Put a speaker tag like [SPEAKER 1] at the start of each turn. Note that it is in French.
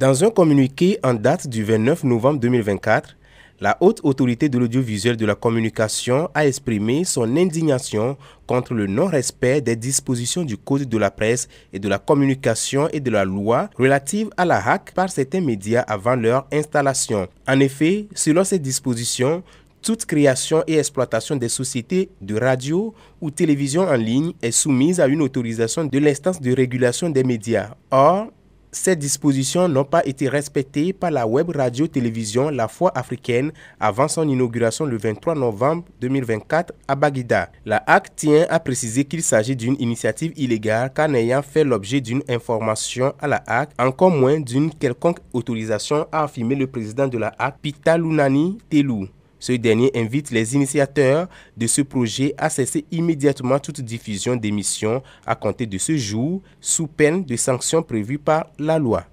[SPEAKER 1] Dans un communiqué en date du 29 novembre 2024, la haute autorité de l'audiovisuel de la communication a exprimé son indignation contre le non-respect des dispositions du Code de la presse et de la communication et de la loi relative à la hack par certains médias avant leur installation. En effet, selon ces dispositions, toute création et exploitation des sociétés de radio ou télévision en ligne est soumise à une autorisation de l'instance de régulation des médias. Or, ces dispositions n'ont pas été respectées par la web radio-télévision La Foi africaine avant son inauguration le 23 novembre 2024 à Baguida. La HAC tient à préciser qu'il s'agit d'une initiative illégale car n'ayant fait l'objet d'une information à la HAC, encore moins d'une quelconque autorisation, a affirmé le président de la HAC, Pitalunani Telou. Ce dernier invite les initiateurs de ce projet à cesser immédiatement toute diffusion d'émissions à compter de ce jour, sous peine de sanctions prévues par la loi.